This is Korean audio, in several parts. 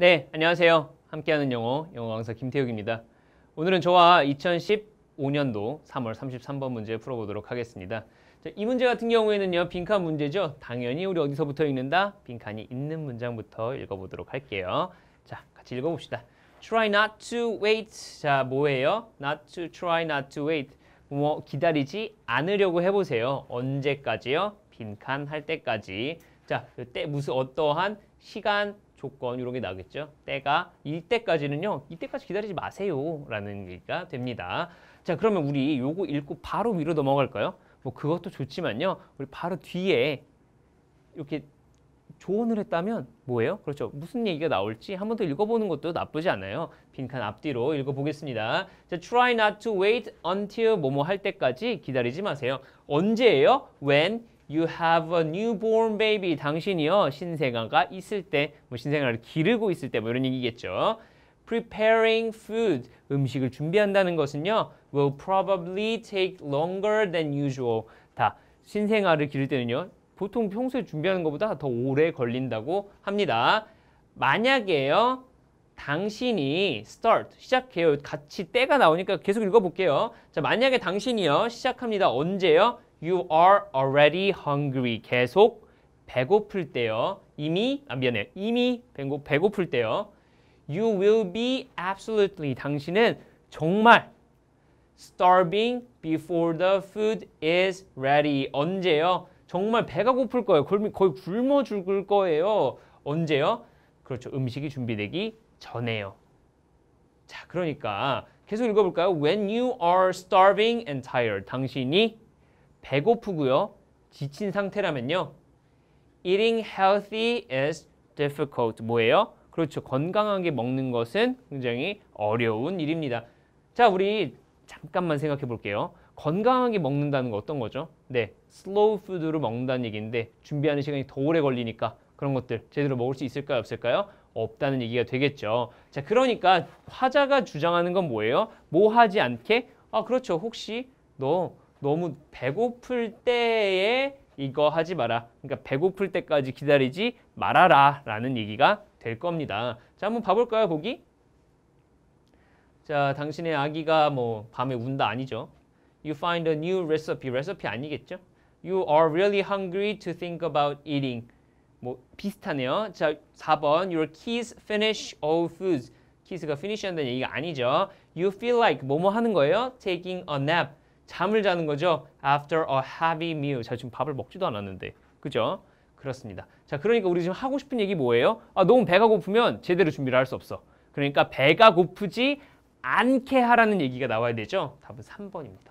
네, 안녕하세요. 함께하는 영어, 영어 강사 김태욱입니다. 오늘은 저와 2015년도 3월 33번 문제 풀어보도록 하겠습니다. 자, 이 문제 같은 경우에는요, 빈칸 문제죠. 당연히 우리 어디서부터 읽는다? 빈칸이 있는 문장부터 읽어보도록 할게요. 자, 같이 읽어봅시다. Try not to wait. 자, 뭐예요? Not to try not to wait. 뭐 기다리지 않으려고 해보세요. 언제까지요? 빈칸 할 때까지. 자, 그때 무슨 어떠한 시간, 조건 이런 게 나오겠죠. 때가 이때까지는요 이때까지 기다리지 마세요. 라는 얘기가 됩니다. 자 그러면 우리 요거 읽고 바로 위로 넘어갈까요? 뭐 그것도 좋지만요. 우리 바로 뒤에 이렇게 조언을 했다면 뭐예요? 그렇죠. 무슨 얘기가 나올지 한 번 더 읽어보는 것도 나쁘지 않아요. 빈칸 앞뒤로 읽어보겠습니다. 자, try not to wait until 뭐 뭐 할 때까지 기다리지 마세요. 언제예요? When You have a newborn baby. 당신이요. 신생아가 있을 때, 뭐 신생아를 기르고 있을 때 뭐 이런 얘기겠죠. Preparing food. 음식을 준비한다는 것은요. Will probably take longer than usual. 다 신생아를 기를 때는요. 보통 평소에 준비하는 것보다 더 오래 걸린다고 합니다. 만약에요. 당신이 start 시작해요. 같이 때가 나오니까 계속 읽어볼게요. 자 만약에 당신이요 시작합니다. 언제요? You are already hungry. 계속 배고플 때요. 이미, 아 미안해요. 이미 배고, 배고플 때요. You will be absolutely. 당신은 정말 starving before the food is ready. 언제요? 정말 배가 고플 거예요. 거의 굶어 죽을 거예요. 언제요? 그렇죠. 음식이 준비되기 전에요. 자, 그러니까 계속 읽어볼까요? When you are starving and tired, 당신이 배고프고요. 지친 상태라면요. Eating healthy is difficult. 뭐예요? 그렇죠. 건강하게 먹는 것은 굉장히 어려운 일입니다. 자, 우리 잠깐만 생각해 볼게요. 건강하게 먹는다는 거 어떤 거죠? 네, 슬로우 푸드로 먹는다는 얘기인데 준비하는 시간이 더 오래 걸리니까 그런 것들 제대로 먹을 수 있을까요? 없을까요? 없다는 얘기가 되겠죠. 자, 그러니까 화자가 주장하는 건 뭐예요? 뭐 하지 않게? 아, 그렇죠. 혹시 너 너무 배고플 때에 이거 하지 마라. 그러니까 배고플 때까지 기다리지 말아라 라는 얘기가 될 겁니다. 자, 한번 봐볼까요, 거기? 자, 당신의 아기가 뭐 밤에 운다 아니죠. You find a new recipe. 레시피 아니겠죠? You are really hungry to think about eating. 뭐 비슷하네요. 자, 4번. Your kids finish all foods. 키스가 finish 한다는 얘기가 아니죠. You feel like 뭐뭐 하는 거예요? Taking a nap. 잠을 자는 거죠. After a heavy meal. 자, 지금 밥을 먹지도 않았는데. 그죠? 그렇습니다. 자, 그러니까 우리 지금 하고 싶은 얘기 뭐예요? 아, 너무 배가 고프면 제대로 준비를 할 수 없어. 그러니까 배가 고프지 않게 하라는 얘기가 나와야 되죠. 답은 3번입니다.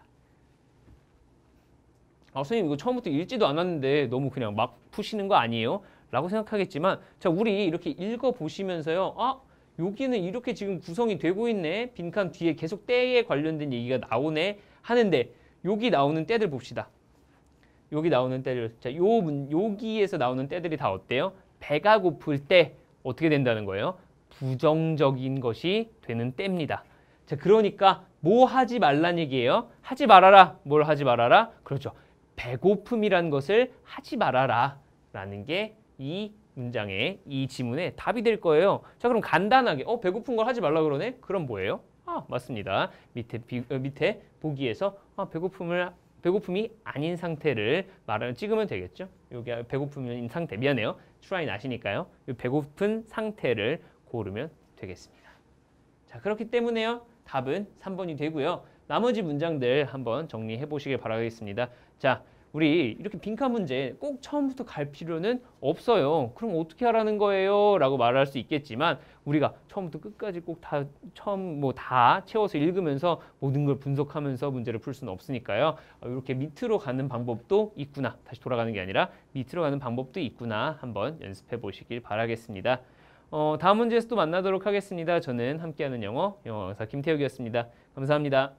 아, 선생님 이거 처음부터 읽지도 않았는데 너무 그냥 막 푸시는 거 아니에요? 라고 생각하겠지만 자, 우리 이렇게 읽어보시면서요. 아, 여기는 이렇게 지금 구성이 되고 있네. 빈칸 뒤에 계속 때에 관련된 얘기가 나오네. 하는데 여기 나오는 때들 봅시다. 여기 나오는 때들 자, 요 문, 여기에서 나오는 때들이 다 어때요? 배가 고플 때 어떻게 된다는 거예요? 부정적인 것이 되는 때입니다. 자, 그러니까 뭐 하지 말란 얘기예요? 하지 말아라. 뭘 하지 말아라? 그렇죠. 배고픔이란 것을 하지 말아라. 라는 게 이 문장의 이 지문의 답이 될 거예요. 자, 그럼 간단하게 어, 배고픈 걸 하지 말라 그러네? 그럼 뭐예요? 아, 맞습니다. 밑에 비, 어, 밑에 보기에서 아, 배고픔을 배고픔이 아닌 상태를 말하면 찍으면 되겠죠. 여기 배고픔인 상태 미안해요. 트라이 나시니까요. 배고픈 상태를 고르면 되겠습니다. 자 그렇기 때문에요. 답은 3번이 되고요. 나머지 문장들 한번 정리해 보시길 바라겠습니다. 자 우리 이렇게 빈칸 문제 꼭 처음부터 갈 필요는 없어요. 그럼 어떻게 하라는 거예요? 라고 말할 수 있겠지만 우리가 처음부터 끝까지 꼭 다 처음 뭐 다 채워서 읽으면서 모든 걸 분석하면서 문제를 풀 수는 없으니까요. 어, 이렇게 밑으로 가는 방법도 있구나. 다시 돌아가는 게 아니라 밑으로 가는 방법도 있구나. 한번 연습해 보시길 바라겠습니다. 어, 다음 문제에서 또 만나도록 하겠습니다. 저는 함께하는 영어, 영어 강사 김태욱이었습니다. 감사합니다.